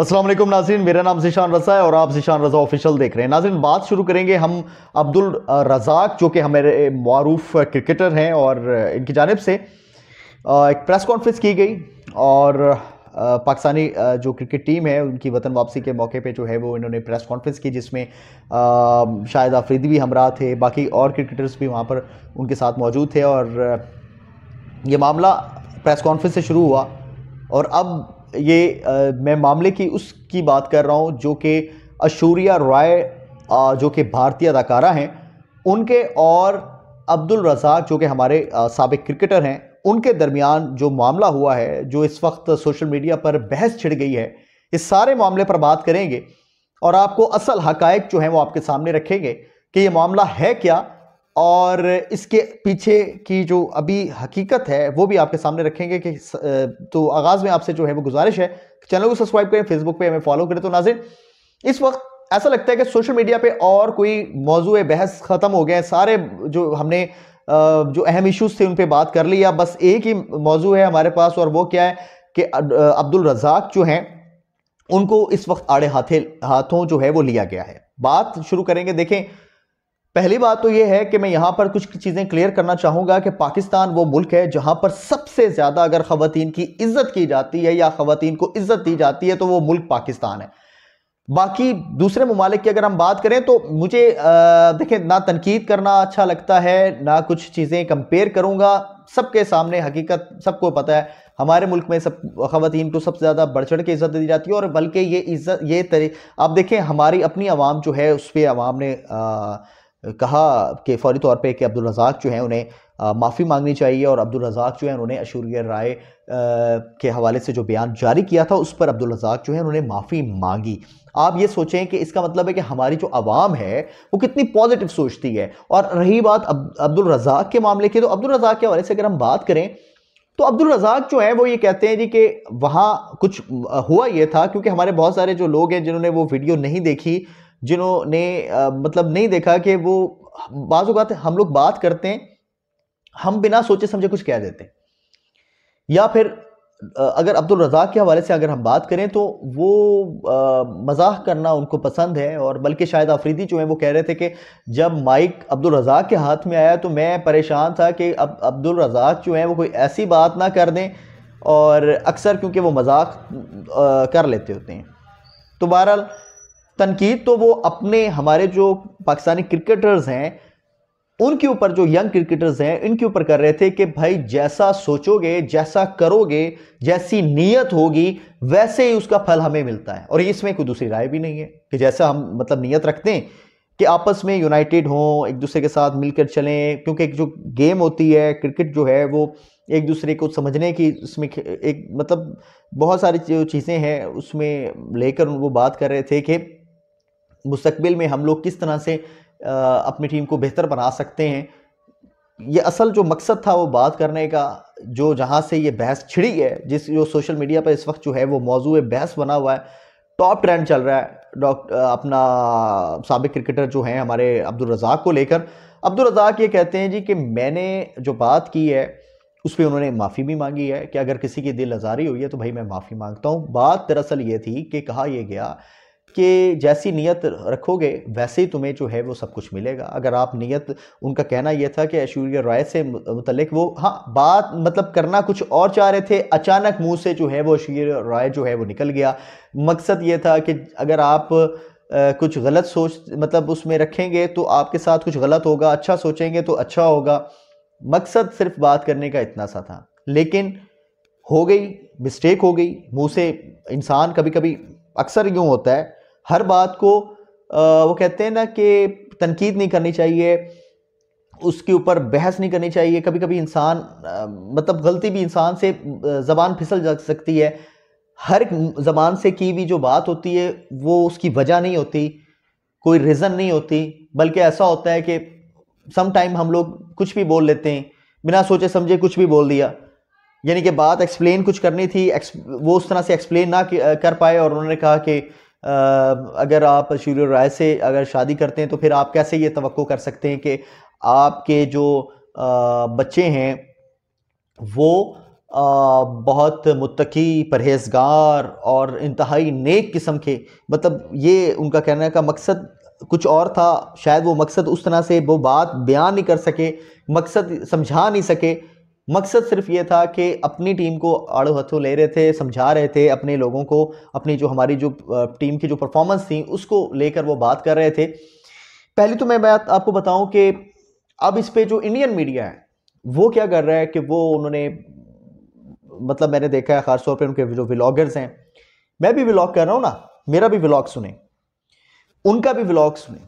असलम नाजीन मेरा नाम शीशान रज़ा है और आप शीशान रज़ा ऑफिशियल देख रहे हैं नाजिन बात शुरू करेंगे हम अब्दुल रज़ाक जो कि हमारे मरूफ क्रिकेटर हैं और इनकी जानब से एक प्रेस कॉन्फ्रेंस की गई और पाकिस्तानी जो क्रिकेट टीम है उनकी वतन वापसी के मौके पे जो है वो इन्होंने प्रेस कॉन्फ्रेंस की जिसमें शायद आफरीदी भी हमरा थे बाकी और क्रिकेटर्स भी वहाँ पर उनके साथ मौजूद थे और ये मामला प्रेस कॉन्फ्रेंस से शुरू हुआ और अब ये आ, मैं मामले की उसकी बात कर रहा हूँ जो कि अशूरिया रॉय जो कि भारतीय अदाकारा हैं उनके और अब्दुल रजाक जो कि हमारे सबक क्रिकेटर हैं उनके दरमियान जो मामला हुआ है जो इस वक्त सोशल मीडिया पर बहस छिड़ गई है इस सारे मामले पर बात करेंगे और आपको असल हकायक जो हैं वो आपके सामने रखेंगे कि ये मामला है क्या और इसके पीछे की जो अभी हकीकत है वो भी आपके सामने रखेंगे कि तो आगाज़ में आपसे जो है वो गुजारिश है चैनल को सब्सक्राइब करें फेसबुक पे हमें फॉलो करें तो नाजिर इस वक्त ऐसा लगता है कि सोशल मीडिया पे और कोई मौजू बहस ख़त्म हो गए सारे जो हमने जो अहम इश्यूज़ थे उन पर बात कर लिया बस एक ही मौजू है हमारे पास और वो क्या है कि अब्दुल रजाक जो हैं उनको इस वक्त आड़े हाथे हाथों जो है वो लिया गया है बात शुरू करेंगे देखें पहली बात तो यह है कि मैं यहाँ पर कुछ चीज़ें क्लियर करना चाहूँगा कि पाकिस्तान वो मुल्क है जहाँ पर सबसे ज़्यादा अगर ख़वान की इज्जत की जाती है या खातन को इज्जत दी जाती है तो वो मुल्क पाकिस्तान है बाकी दूसरे ममालिक की अगर हम बात करें तो मुझे देखें ना तनकीद करना अच्छा लगता है ना कुछ चीज़ें कंपेयर करूँगा सबके सामने हकीकत सबको पता है हमारे मुल्क में सब खातन को सबसे ज़्यादा बढ़ चढ़ के इज़्ज़त दी जाती है और बल्कि ये इज़्ज़त ये तरी आप देखें हमारी अपनी आवाम जो है उस पर आवाम ने आ, कहा कि फौरी तौर पर कि अब्दुल रज़ाक जो हैं उन्हें माफ़ी मांगनी चाहिए और अब्दुल रज़ाक जो है उन्होंने अशूरिया राय के हवाले से जो बयान जारी किया था उस पर अब्दुल रज़ाक जो है उन्होंने माफ़ी मांगी आप ये सोचें कि इसका मतलब है कि हमारी जो आवाम है वो कितनी पॉजिटिव सोचती है और रही बात अब, अब्दुल रज़ाक के मामले की तो अब्दुल रज़ाक के हवाले से अगर हम बात करें तो अब्दुल रज़ाक जो है वो ये कहते हैं जी कि वहाँ कुछ हुआ ये था क्योंकि हमारे बहुत सारे जो लोग हैं जिन्होंने वो वीडियो नहीं देखी जिन्होंने मतलब नहीं देखा कि वो बाज़ात हम लोग बात करते हैं हम बिना सोचे समझे कुछ कह देते हैं या फिर अगर अब्दुल रज़ाक के हवाले से अगर हम बात करें तो वो मजाक करना उनको पसंद है और बल्कि शायद आफरीदी जो है वो कह रहे थे कि जब माइक अब्दुल रज़ाक के हाथ में आया तो मैं परेशान था कि अब अब्दुल रज़ाक जो है वो कोई ऐसी बात ना कर दें और अक्सर क्योंकि वो मजाक कर लेते होते हैं तो बहरहाल तनकीद तो वो अपने हमारे जो पाकिस्तानी क्रिकेटर्स हैं उनके ऊपर जो यंग क्रिकेटर्स हैं इनके ऊपर कर रहे थे कि भाई जैसा सोचोगे जैसा करोगे जैसी नीयत होगी वैसे ही उसका फल हमें मिलता है और इसमें कोई दूसरी राय भी नहीं है कि जैसा हम मतलब नीयत रखते हैं कि आपस में यूनाइटेड हों एक दूसरे के साथ मिलकर चलें क्योंकि एक जो गेम होती है क्रिकेट जो है वो एक दूसरे को समझने की उसमें एक मतलब बहुत सारी चीज़ें हैं उसमें लेकर वो बात कर रहे थे कि मुस्तबिल में हम लोग किस तरह से अपनी टीम को बेहतर बना सकते हैं ये असल जो मकसद था वो बात करने का जो जहाँ से ये बहस छिड़ी है जिस जो सोशल मीडिया पर इस वक्त जो है वो मौजू बहस बना हुआ है टॉप ट्रेंड चल रहा है डॉक्ट अपना सबक क्रिकेटर जो हैं हमारे अब्दुल रजाक को लेकर अब्दुल रजाक ये कहते हैं जी कि मैंने जो बात की है उस पर उन्होंने माफ़ी भी मांगी है कि अगर किसी की दिल आज़ारी हुई है तो भाई मैं माफ़ी मांगता हूँ बात दरअसल ये थी कि कहा यह गया कि जैसी नीयत रखोगे वैसे ही तुम्हें जो है वो सब कुछ मिलेगा अगर आप नीयत उनका कहना यह था कि ऐश्वर्या राय से मतलब वो हाँ बात मतलब करना कुछ और चाह रहे थे अचानक मुंह से जो है वो ऐश्वर्या राय जो है वो निकल गया मकसद ये था कि अगर आप आ, कुछ गलत सोच मतलब उसमें रखेंगे तो आपके साथ कुछ गलत होगा अच्छा सोचेंगे तो अच्छा होगा मकसद सिर्फ बात करने का इतना सा था लेकिन हो गई मिस्टेक हो गई मुँह से इंसान कभी कभी अक्सर यूँ होता है हर बात को आ, वो कहते हैं ना कि तनकीद नहीं करनी चाहिए उसके ऊपर बहस नहीं करनी चाहिए कभी कभी इंसान मतलब गलती भी इंसान से ज़बान फिसल जा सकती है हर ज़बान से की हुई जो बात होती है वो उसकी वजह नहीं होती कोई रीज़न नहीं होती बल्कि ऐसा होता है कि सम टाइम हम लोग कुछ भी बोल लेते हैं बिना सोचे समझे कुछ भी बोल दिया यानी कि बात एक्सप्लेन कुछ करनी थी वो उस तरह से एक्सप्लेन ना कर पाए और उन्होंने कहा कि अगर आप शुरू राय से अगर शादी करते हैं तो फिर आप कैसे ये तो कर सकते हैं कि आपके जो बच्चे हैं वो बहुत मुतकी परहेजगार और इंतहाई नेक किस्म के मतलब ये उनका कहने का मकसद कुछ और था शायद वो मकसद उस तरह से वो बात बयान नहीं कर सके मकसद समझा नहीं सके मकसद सिर्फ ये था कि अपनी टीम को आड़ो हथों ले रहे थे समझा रहे थे अपने लोगों को अपनी जो हमारी जो टीम की जो परफॉर्मेंस थी उसको लेकर वो बात कर रहे थे पहली तो मैं बात आपको बताऊं कि अब इस पर जो इंडियन मीडिया है वो क्या कर रहा है कि वो उन्होंने मतलब मैंने देखा है खासतौर पर उनके जो व्लागर्स हैं मैं भी व्लाग कर रहा हूँ ना मेरा भी ब्लॉग सुने उनका भी व्लाग सुने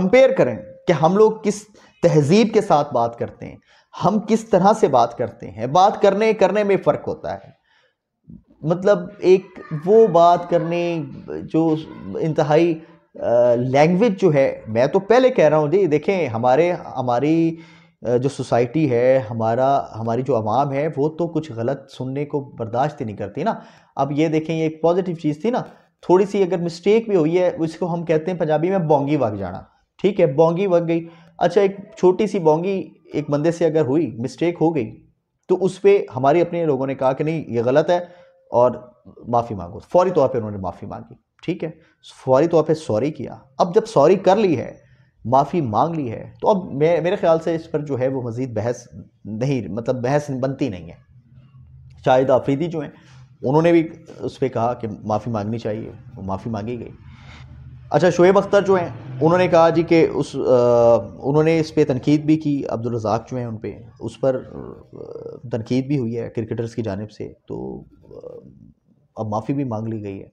कंपेयर करें कि हम लोग किस तहजीब के साथ बात करते हैं हम किस तरह से बात करते हैं बात करने करने में फ़र्क होता है मतलब एक वो बात करने जो इंतहाई लैंग्वेज जो है मैं तो पहले कह रहा हूँ जी देखें हमारे हमारी जो सोसाइटी है हमारा हमारी जो आवाम है वो तो कुछ गलत सुनने को बर्दाश्त ही नहीं करती ना अब ये देखें ये एक पॉजिटिव चीज़ थी ना थोड़ी सी अगर मिस्टेक भी हुई है उसको हम कहते हैं पंजाबी में बोंगी वग जाना ठीक है बोंगी वग गई अच्छा एक छोटी सी बोंगी एक बंदे से अगर हुई मिस्टेक हो गई तो उस पर हमारे अपने लोगों ने कहा कि नहीं ये गलत है और माफ़ी मांगो फौरी तौर पर उन्होंने माफ़ी मांगी ठीक है फौरी तौर पर सॉरी किया अब जब सॉरी कर ली है माफ़ी मांग ली है तो अब मैं मेरे ख्याल से इस पर जो है वो मज़ीद बहस नहीं मतलब बहस बनती नहीं है शाहिद आफरीदी जो हैं उन्होंने भी उस पर कहा कि माफ़ी मांगनी चाहिए वो माफ़ी मांगी गई अच्छा शुएब अख्तर जो हैं उन्होंने कहा जी कि उस आ, उन्होंने इस पर तनकीद भी की रज़ाक जो हैं उन पर उस पर तनकीद भी हुई है क्रिकेटर्स की जानब से तो अब माफ़ी भी मांग ली गई है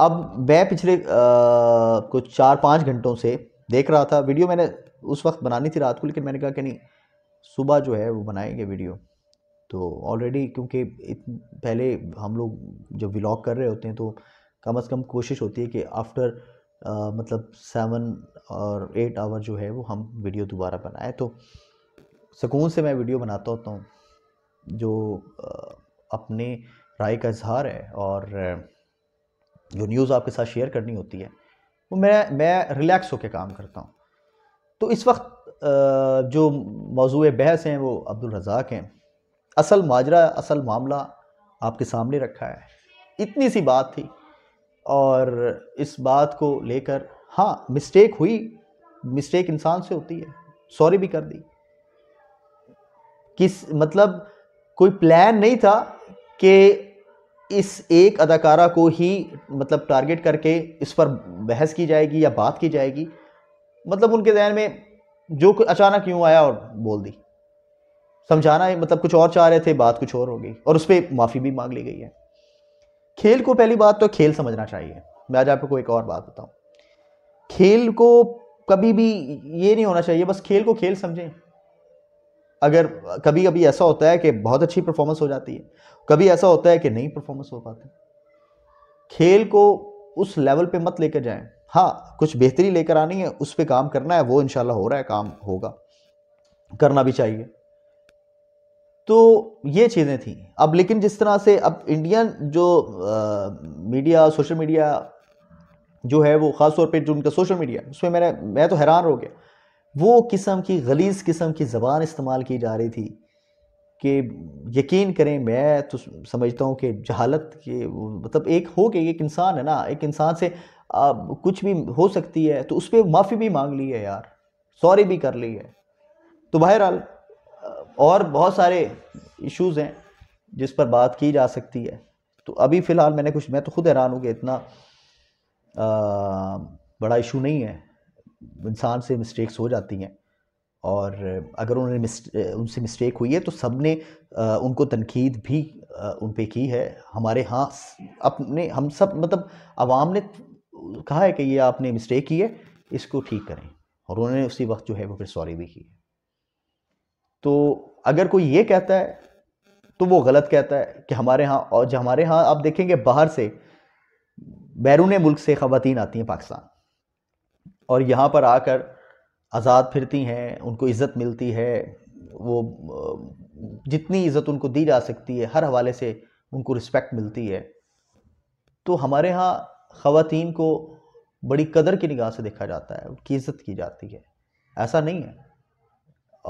अब मैं पिछले कुछ चार पाँच घंटों से देख रहा था वीडियो मैंने उस वक्त बनानी थी रात को लेकिन मैंने कहा कि नहीं सुबह जो है वो बनाएंगे वीडियो तो ऑलरेडी क्योंकि पहले हम लोग जब व्लॉग कर रहे होते हैं तो कम अज़ कम कोशिश होती है कि आफ्टर मतलब सेवन और एट आवर जो है वो हम वीडियो दोबारा बनाएं तो सुकून से मैं वीडियो बनाता होता हूँ जो अपने राय का इजहार है और जो न्यूज़ आपके साथ शेयर करनी होती है वो मैं मैं रिलैक्स होकर काम करता हूँ तो इस वक्त जो मौजू बहस हैं वो अब्दुल रज़ाक हैं असल माजरा असल मामला आपके सामने रखा है इतनी सी बात थी और इस बात को लेकर हाँ मिस्टेक हुई मिस्टेक इंसान से होती है सॉरी भी कर दी किस मतलब कोई प्लान नहीं था कि इस एक अदाकारा को ही मतलब टारगेट करके इस पर बहस की जाएगी या बात की जाएगी मतलब उनके जहन में जो अचानक क्यों आया और बोल दी समझाना मतलब कुछ और चाह रहे थे बात कुछ और हो गई और उस पर माफ़ी भी मांग ली गई है खेल को पहली बात तो खेल समझना चाहिए मैं आज आपको एक और बात बताऊं खेल को कभी भी ये नहीं होना चाहिए बस खेल को खेल समझें अगर कभी कभी ऐसा होता है कि बहुत अच्छी परफॉर्मेंस हो जाती है कभी ऐसा होता है कि नहीं परफॉर्मेंस हो पाती खेल को उस लेवल पे मत लेकर जाएं हाँ कुछ बेहतरी लेकर आनी है उस पर काम करना है वो इनशाला हो रहा है काम होगा करना भी चाहिए तो ये चीज़ें थी अब लेकिन जिस तरह से अब इंडियन जो आ, मीडिया सोशल मीडिया जो है वो ख़ास तौर पे जो उनका सोशल मीडिया उसमें मैंने मैं तो हैरान हो गया वो किस्म की गलीज़ किस्म की ज़बान इस्तेमाल की जा रही थी कि यकीन करें मैं तो समझता हूँ कि जहालत के मतलब एक हो के एक इंसान है ना एक इंसान से आ, कुछ भी हो सकती है तो उस पर माफ़ी भी मांग ली है यार सॉरी भी कर ली है तो बहरहाल और बहुत सारे इश्यूज़ हैं जिस पर बात की जा सकती है तो अभी फ़िलहाल मैंने कुछ मैं तो खुद हैरान हूँ कि इतना आ, बड़ा इशू नहीं है इंसान से मिस्टेक्स हो जाती हैं और अगर उन्होंने उनसे मिस्टेक हुई है तो सब ने आ, उनको तनकीद भी आ, उन पर की है हमारे यहाँ अपने हम सब मतलब आवाम ने कहा है कि ये आपने मिस्टेक की है इसको ठीक करें और उन्होंने उसी वक्त जो है वो फिर सॉरी भी की तो अगर कोई ये कहता है तो वो गलत कहता है कि हमारे यहाँ और जो हमारे यहाँ आप देखेंगे बाहर से बैरून मुल्क से ख़वान आती हैं पाकिस्तान और यहाँ पर आकर आज़ाद फिरती हैं उनको इज़्ज़त मिलती है वो जितनी इज़्ज़त उनको दी जा सकती है हर हवाले से उनको रिस्पेक्ट मिलती है तो हमारे यहाँ ख़वान को बड़ी कदर की निगाह से देखा जाता है उनकी इज़्ज़त की जाती है ऐसा नहीं है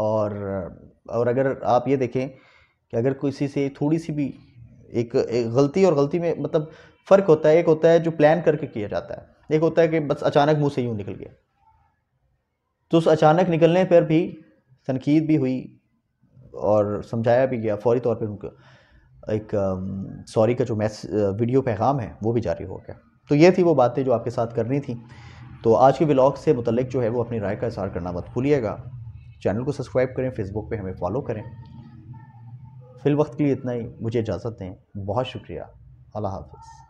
और और अगर आप ये देखें कि अगर किसी से थोड़ी सी भी एक, एक गलती और गलती में मतलब फ़र्क होता है एक होता है जो प्लान करके किया जाता है एक होता है कि बस अचानक मुंह से यूँ निकल गया तो उस अचानक निकलने पर भी तनकीद भी हुई और समझाया भी गया फौरी तौर पर उनको एक सॉरी का जो मैस वीडियो पैगाम है वो भी जारी हो गया तो ये थी वो बातें जो आपके साथ करनी थी तो आज के ब्लॉग से मुतलक जो है वो अपनी राय का इजहार करना मत भूलिएगा चैनल को सब्सक्राइब करें फेसबुक पे हमें फॉलो करें फिल वक्त के लिए इतना ही मुझे इजाज़त दें बहुत शुक्रिया अल्लाह हाफिज़